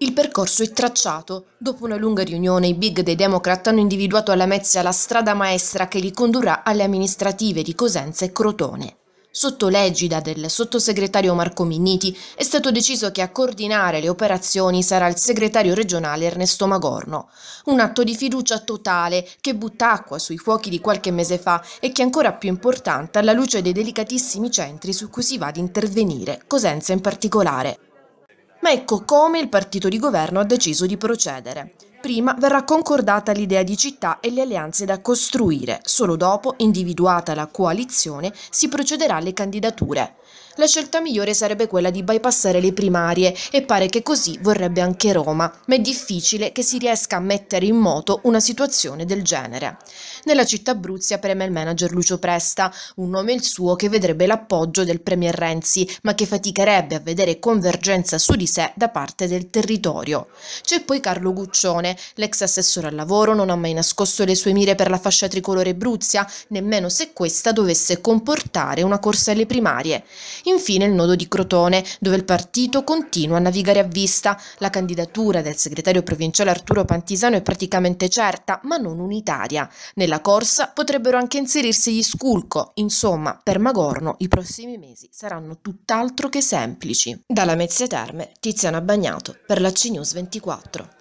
Il percorso è tracciato. Dopo una lunga riunione, i big dei Democrat hanno individuato a Lamezia la strada maestra che li condurrà alle amministrative di Cosenza e Crotone. Sotto l'egida del sottosegretario Marco Minniti è stato deciso che a coordinare le operazioni sarà il segretario regionale Ernesto Magorno. Un atto di fiducia totale che butta acqua sui fuochi di qualche mese fa e che è ancora più importante alla luce dei delicatissimi centri su cui si va ad intervenire, Cosenza in particolare. Ma ecco come il partito di governo ha deciso di procedere. Prima verrà concordata l'idea di città e le alleanze da costruire, solo dopo, individuata la coalizione, si procederà alle candidature. La scelta migliore sarebbe quella di bypassare le primarie e pare che così vorrebbe anche Roma, ma è difficile che si riesca a mettere in moto una situazione del genere. Nella città Bruzia preme il manager Lucio Presta, un nome il suo che vedrebbe l'appoggio del Premier Renzi, ma che faticherebbe a vedere convergenza su di sé da parte del territorio. C'è poi Carlo Guccione, regione. L'ex assessore al lavoro non ha mai nascosto le sue mire per la fascia tricolore Bruzia, nemmeno se questa dovesse comportare una corsa alle primarie. Infine il nodo di Crotone, dove il partito continua a navigare a vista. La candidatura del segretario provinciale Arturo Pantisano è praticamente certa, ma non unitaria. Nella corsa potrebbero anche inserirsi gli Sculco. Insomma, per Magorno i prossimi mesi saranno tutt'altro che semplici. Dalla Mezzia Terme, Tiziana Bagnato per la CNews 24.